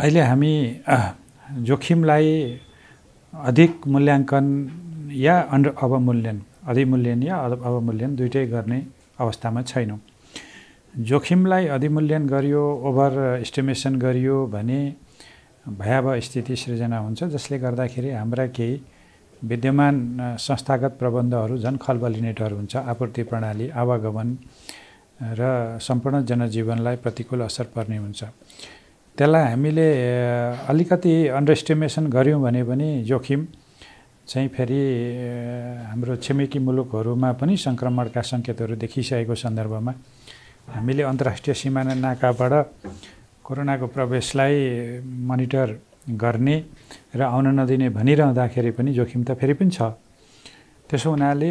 अहिले हामी जोखिमलाई अधिक मूल्याङ्कन या अन्डर अवमूल्यन अधिमूल्यन या अवमूल्यन दुइटै गर्ने अवस्थामा छैनौँ जोखिमलाई अधिमूल्यन गरियो ओभर इस्टिमेसन गरियो भने भयावह स्थिति सृजना हुन्छ जसले गर्दाखेरि हाम्रा केही विद्यमान संस्थागत प्रबन्धहरू झन् खलबलिनेटहरू हुन्छ आपूर्ति प्रणाली आवागमन र सम्पूर्ण जनजीवनलाई प्रतिकूल असर पर्ने हुन्छ त्यसलाई हामीले अलिकति अन्डरएस्टिमेसन गऱ्यौँ भने पनि जोखिम चाहिँ फेरि हाम्रो छिमेकी मुलुकहरूमा पनि सङ्क्रमणका सङ्केतहरू देखिसकेको सन्दर्भमा हामीले अन्तर्राष्ट्रिय सिमाना नाकाबाट कोरोनाको प्रवेशलाई मोनिटर गर्ने र आउन नदिने भनिरहँदाखेरि पनि जोखिम त फेरि पनि छ त्यसो हुनाले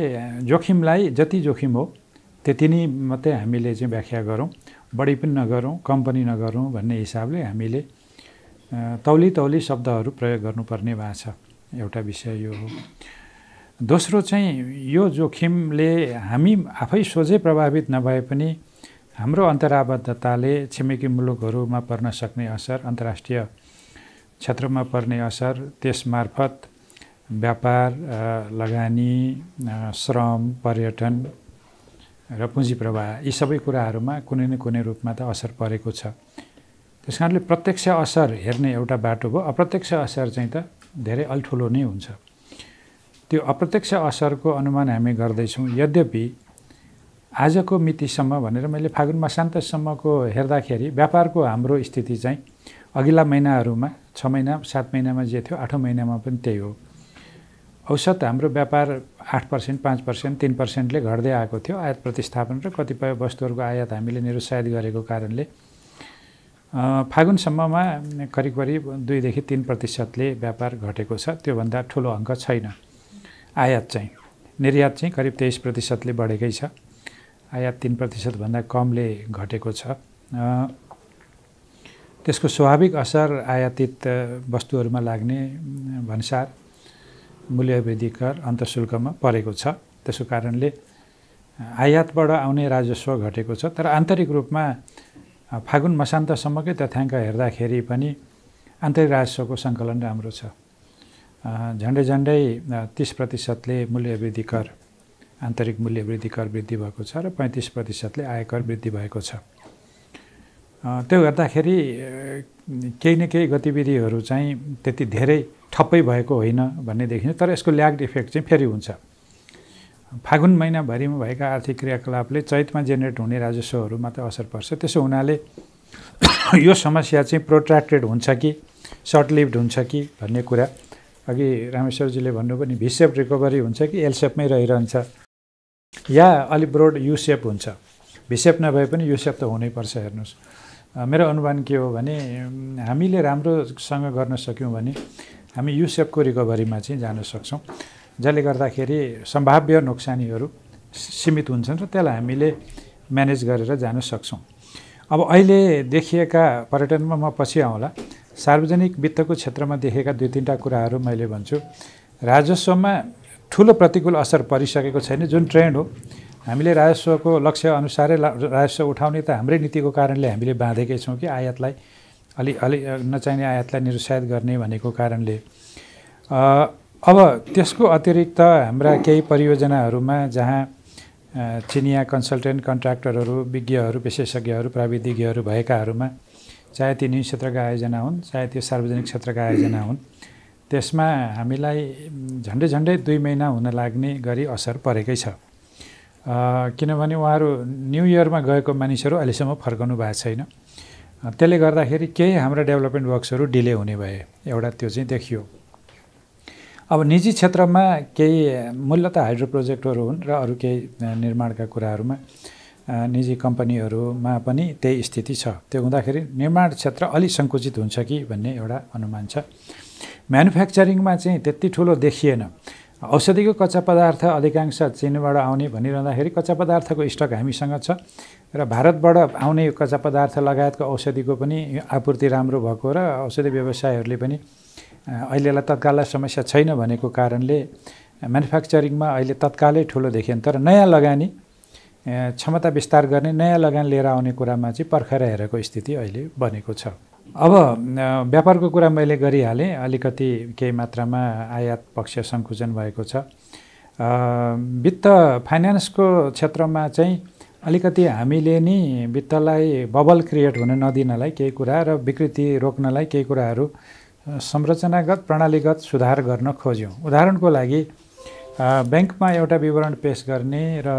जोखिमलाई जति जोखिम हो त्यति नै मात्रै हामीले चाहिँ व्याख्या गरौँ बढी पनि नगरौँ कम पनि नगरौँ भन्ने हिसाबले हामीले तौली तौली शब्दहरू प्रयोग गर्नुपर्ने भएको छ एउटा विषय यो हो दोस्रो चाहिँ यो जोखिमले हामी आफै सोझै प्रभावित नभए पनि हाम्रो अन्तराबद्धताले छिमेकी मुलुकहरूमा पर्न सक्ने असर अन्तर्राष्ट्रिय क्षेत्रमा पर्ने असर त्यसमार्फत व्यापार लगानी श्रम पर्यटन र पुँजी प्रवाह यी सबै कुराहरूमा कुनै न कुनै रूपमा त असर परेको छ त्यस कारणले प्रत्यक्ष असर हेर्ने एउटा बाटो भयो अप्रत्यक्ष असर चाहिँ त धेरै अल्ठुलो नै हुन्छ त्यो अप्रत्यक्ष असरको अनुमान हामी गर्दैछौँ यद्यपि आजको मितिसम्म भनेर मैले फागुन मसान्तसम्मको हेर्दाखेरि व्यापारको हाम्रो स्थिति चाहिँ अघिल्ला महिनाहरूमा छ महिना सात महिनामा जे थियो आठौँ महिनामा पनि त्यही हो औसत हाम्रो व्यापार आठ पर्सेन्ट पाँच पर्सेन्ट तिन पर्सेन्टले घट्दै आएको थियो आयात प्रतिस्थापन र कतिपय वस्तुहरूको आयात हामीले निरुत्साहित गरेको कारणले फागुनसम्ममा करिब करिब दुईदेखि तिन प्रतिशतले व्यापार घटेको छ त्योभन्दा ठुलो अङ्क छैन आयात चाहिँ निर्यात चाहिँ करिब तेइस प्रतिशतले बढेकै छ आयात तिन प्रतिशतभन्दा कमले घटेको छ त्यसको स्वाभाविक असर आयातित वस्तुहरूमा लाग्ने भन्सार मूल्यवृद्धि कर अन्तशुल्कमा परेको छ त्यसो कारणले आयातबाट आउने राजस्व घटेको छ तर आन्तरिक रूपमा फागुन मसान्तसम्मकै तथ्याङ्क हेर्दाखेरि पनि आन्तरिक राजस्वको सङ्कलन राम्रो छ झन्डै झन्डै तिस प्रतिशतले मूल्यवृद्धि कर आन्तरिक मूल्यवृद्धि कर वृद्धि भएको छ र पैँतिस प्रतिशतले आयकर वृद्धि भएको छ त्यो गर्दाखेरि केही न केही गतिविधिहरू चाहिँ त्यति धेरै ठप्पै भएको होइन भन्ने देखिन्छ तर यसको ल्याग्ड इफेक्ट चाहिँ फेरि हुन्छ फागुन महिनाभरिमा भएका आर्थिक क्रियाकलापले चैतमा जेनेरेट हुने राजस्वहरूमा त असर पर्छ त्यसो हुनाले यो समस्या चाहिँ प्रोट्राक्टेड हुन्छ कि सर्ट लिभ्ड हुन्छ कि भन्ने कुरा अघि रामेश्वरजीले भन्नु पनि भिसेप रिकभरी हुन्छ कि एलसेपमै रहिरहन्छ या अलिक ब्रोड युसेप हुन्छ भिसेप नभए पनि युसेप त हुनैपर्छ हेर्नुहोस् मेरो अनुमान के हो भने हामीले राम्रोसँग गर्न सक्यौँ भने हामी युसेफको रिकभरीमा चाहिँ जान सक्छौँ जसले गर्दाखेरि सम्भाव्य नोक्सानीहरू सीमित हुन्छन् र त्यसलाई हामीले म्यानेज गरेर जान सक्छौँ अब अहिले देखिएका पर्यटनमा म पछि आउँला सार्वजनिक वित्तको क्षेत्रमा देखेका दुई तिनवटा कुराहरू मैले भन्छु राजस्वमा ठुलो प्रतिकूल असर परिसकेको छैन जुन ट्रेन्ड हो हामीले राजस्वको लक्ष्य अनुसारै राजस्व उठाउने त हाम्रै नीतिको कारणले हामीले बाँधेकै छौँ कि आयातलाई अलि अलि नचाहिने आयातलाई निरुत्साहित गर्ने भनेको कारणले अब त्यसको अतिरिक्त हाम्रा केही परियोजनाहरूमा जहाँ चिनिया कन्सल्टेन्ट कन्ट्राक्टरहरू विज्ञहरू विशेषज्ञहरू प्राविधिज्ञहरू भएकाहरूमा चाहे ती निजी क्षेत्रका आयोजना हुन् चाहे त्यो सार्वजनिक क्षेत्रका आयोजना हुन् त्यसमा हामीलाई झन्डै झन्डै दुई महिना हुन लाग्ने गरी असर परेकै छ किनभने उहाँहरू न्यु इयरमा गएको मानिसहरू अहिलेसम्म फर्काउनु भएको छैन त्यसले गर्दाखेरि केही हाम्रो डेभलपमेन्ट वर्क्सहरू डिले हुने भए एउटा त्यो चाहिँ देखियो अब निजी क्षेत्रमा केही मूलत हाइड्रो प्रोजेक्टहरू हुन् र अरू केही निर्माणका कुराहरूमा निजी कम्पनीहरूमा पनि त्यही स्थिति छ त्यो हुँदाखेरि निर्माण क्षेत्र अलिक सङ्कुचित हुन्छ कि भन्ने एउटा अनुमान छ म्यानुफ्याक्चरिङमा चाहिँ त्यति ठुलो देखिएन औषधिको कच्चा पदार्थ अधिकांश चिनबाट आउने भनिरहँदाखेरि कच्चा पदार्थको स्टक हामीसँग छ र भारतबाट आउने यो कच्चा पदार्थ लगायतको औषधिको पनि आपूर्ति राम्रो भएको र औषधि व्यवसायहरूले पनि अहिलेलाई तत्काललाई समस्या छैन भनेको कारणले म्यानुफ्याक्चरिङमा अहिले तत्कालै ठुलो देखियो तर नयाँ लगानी क्षमता विस्तार गर्ने नयाँ लगानी लिएर आउने कुरामा चाहिँ पर्खेर हेरेको स्थिति अहिले बनेको छ अब व्यापारको कुरा मैले गरिहालेँ अलिकति केही मात्रामा आयात पक्ष सङ्कुचन भएको छ वित्त फाइनेन्सको क्षेत्रमा चाहिँ अलिकति हामीले नि वित्तलाई बबल क्रिएट हुन नदिनलाई केही कुरा र विकृति रोक्नलाई केही कुराहरू संरचनागत प्रणालीगत सुधार गर्न खोज्यौँ उदाहरणको लागि ब्याङ्कमा एउटा विवरण पेस गर्ने र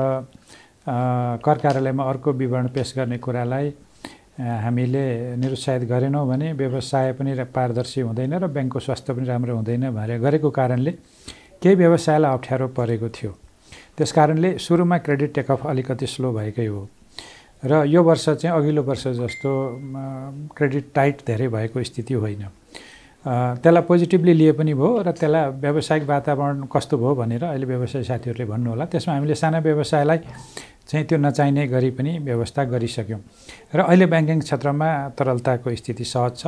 कर कार्यालयमा अर्को विवरण पेस गर्ने कुरालाई हामीले निरुत्साहित गरेनौँ भने व्यवसाय पनि पारदर्शी हुँदैन र ब्याङ्कको स्वास्थ्य पनि राम्रो हुँदैन भनेर गरेको कारणले केही व्यवसायलाई अप्ठ्यारो परेको थियो त्यस कारणले सुरुमा क्रेडिट टेकअफ अलिकति स्लो भएकै हो र यो वर्ष चाहिँ अघिल्लो वर्ष जस्तो क्रेडिट टाइट धेरै भएको स्थिति होइन त्यसलाई पोजिटिभली लिए पनि भयो र त्यसलाई व्यावसायिक वातावरण कस्तो भयो भनेर अहिले व्यवसाय साथीहरूले भन्नुहोला त्यसमा हामीले साना व्यवसायलाई चाहिँ त्यो नचाहिने गरी पनि व्यवस्था गरिसक्यौँ र अहिले ब्याङ्किङ क्षेत्रमा तरलताको स्थिति सहज छ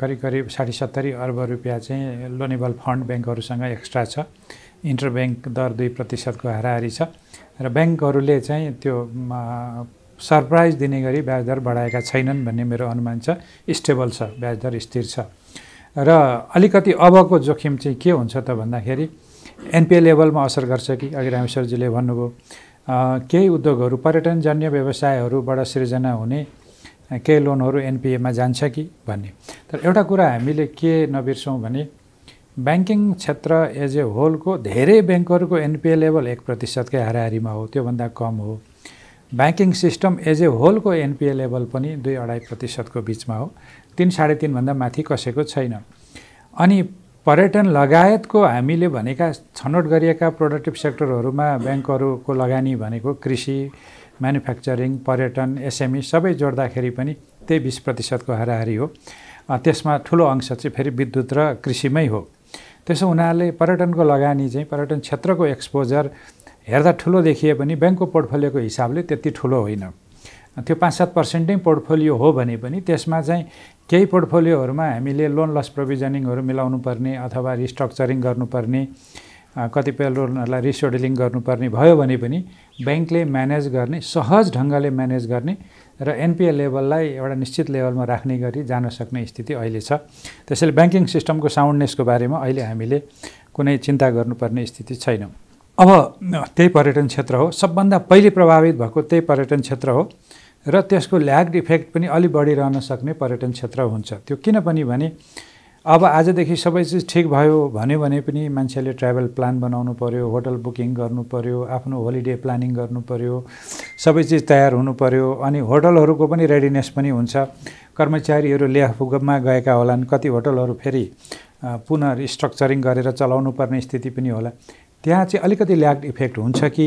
करिब करिब साठी सत्तरी अर्ब रुपियाँ चाहिँ लोनेबल फन्ड ब्याङ्कहरूसँग एक्स्ट्रा छ इन्टर ब्याङ्क दर दुई प्रतिशतको हाराहारी छ र ब्याङ्कहरूले चाहिँ त्यो सरप्राइज दिने गरी ब्याजदर बढाएका छैनन् भन्ने मेरो अनुमान छ स्टेबल छ ब्याजदर स्थिर छ र अलिकति अबको जोखिम चाहिँ के हुन्छ त भन्दाखेरि एनपिए लेभलमा असर गर्छ कि अघि रामेश्वरजीले भन्नुभयो केही उद्योगहरू पर्यटन जन्य व्यवसायहरूबाट सृजना हुने केही लोनहरू एनपिएमा जान्छ कि भन्ने तर एउटा कुरा हामीले के नबिर्सौँ भने ब्याङ्किङ क्षेत्र एज ए होलको धेरै ब्याङ्कहरूको एनपिए लेभल एक प्रतिशतकै हाराहारीमा हो त्योभन्दा कम हो ब्याङ्किङ सिस्टम एज ए होलको एनपिए लेभल पनि दुई अढाई प्रतिशतको बिचमा हो तिन साढे तिनभन्दा माथि कसैको छैन अनि पर्यटन लगायतको हामीले भनेका छनौट गरिएका प्रोडक्टिभ सेक्टरहरूमा ब्याङ्कहरूको लगानी भनेको कृषि म्यानुफ्याक्चरिङ पर्यटन एसएमई सबै जोड्दाखेरि पनि त्यही बिस प्रतिशतको हाराहारी हो त्यसमा ठुलो अंश चाहिँ फेरि विद्युत र कृषिमै हो त्यसो हुनाले पर्यटनको लगानी चाहिँ पर्यटन क्षेत्रको एक्सपोजर हेर्दा ठुलो देखिए पनि ब्याङ्कको पोर्टफोलियोको हिसाबले त्यति ठुलो होइन त्यो पाँच सात पर्सेन्टै पोर्टफोलियो हो भने पनि त्यसमा चाहिँ केही पोर्टफोलियोहरूमा हामीले लोन लस प्रोभिजनिङहरू मिलाउनु पर्ने अथवा रिस्ट्रक्चरिङ गर्नुपर्ने कतिपय लोनहरूलाई रिसोडलिङ गर्नुपर्ने भयो भने पनि ब्याङ्कले म्यानेज गर्ने सहज ढङ्गले म्यानेज गर्ने र एनपिए लेभललाई एउटा निश्चित लेभलमा राख्ने गरी जान सक्ने स्थिति अहिले छ त्यसैले ब्याङ्किङ सिस्टमको साउन्डनेसको बारेमा अहिले हामीले कुनै चिन्ता गर्नुपर्ने स्थिति छैन अब त्यही पर्यटन क्षेत्र हो सबभन्दा पहिले प्रभावित भएको त्यही पर्यटन क्षेत्र हो र त्यसको ल्याग इफेक्ट पनि अलि बढिरहन सक्ने पर्यटन क्षेत्र हुन्छ त्यो किनभने भने अब आजदेखि सबै चिज ठिक भयो भन्यो भने पनि मान्छेले ट्राभल प्लान बनाउनु पऱ्यो होटल बुकिङ गर्नु पऱ्यो आफ्नो होलिडे प्लानिङ गर्नु पऱ्यो सबै चिज तयार हुनु पऱ्यो अनि होटलहरूको पनि रेडिनेस पनि हुन्छ कर्मचारीहरू लेखमा गएका होलान् कति होटलहरू फेरि पुनः स्ट्रक्चरिङ गरेर चलाउनु पर्ने स्थिति पनि होला त्यहाँ चाहिँ अलिकति ल्याग इफेक्ट हुन्छ कि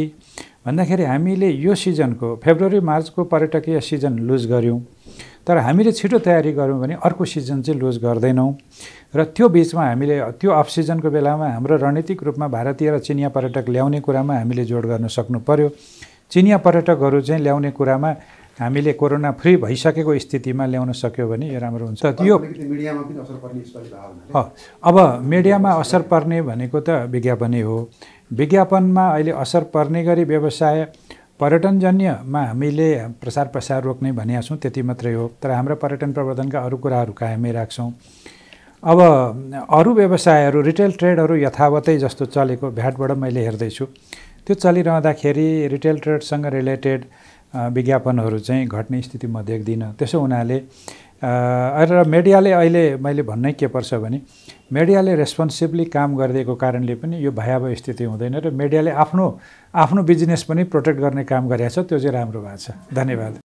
भन्दाखेरि हामीले यो सिजनको फेब्रुअरी मार्चको पर्यटकीय सिजन लुज गऱ्यौँ तर हामीले छिटो तयारी गऱ्यौँ भने अर्को सिजन चाहिँ लुज गर्दैनौँ र त्यो बिचमा हामीले त्यो अफ सिजनको बेलामा हाम्रो रणनीतिक रूपमा भारतीय र चिनिया पर्यटक ल्याउने कुरामा हामीले जोड गर्न सक्नु पर्यो चिनिया पर्यटकहरू चाहिँ ल्याउने कुरामा हामीले कोरोना फ्री भइसकेको स्थितिमा ल्याउन सक्यो भने यो राम्रो हुन्छ त्यो अब मिडियामा असर पर्ने भनेको त विज्ञापनै हो विज्ञापनमा अहिले असर पर्ने गरी व्यवसाय पर्यटनजन्यमा हामीले प्रसार प्रसार रोक्ने भनिया छौँ त्यति मात्रै हो तर हाम्रो पर्यटन प्रवर्धनका अरू कुराहरू कायमै राख्छौँ अब अरू व्यवसायहरू रिटेल ट्रेडहरू यथावतै जस्तो चलेको भ्याटबाट मैले हेर्दैछु त्यो चलिरहँदाखेरि रिटेल ट्रेडसँग रिलेटेड विज्ञापनहरू चाहिँ घट्ने स्थिति म देख्दिनँ त्यसो हुनाले र मिडियाले अहिले मैले भन्नै के पर्छ भने मिडियाले रेस्पोन्सिबली काम गरिदिएको कारणले पनि यो भयावह स्थिति हुँदैन र मिडियाले आफ्नो आफ्नो बिजनेस पनि प्रोटेक्ट गर्ने काम गरेको छ त्यो चाहिँ राम्रो भएको छ धन्यवाद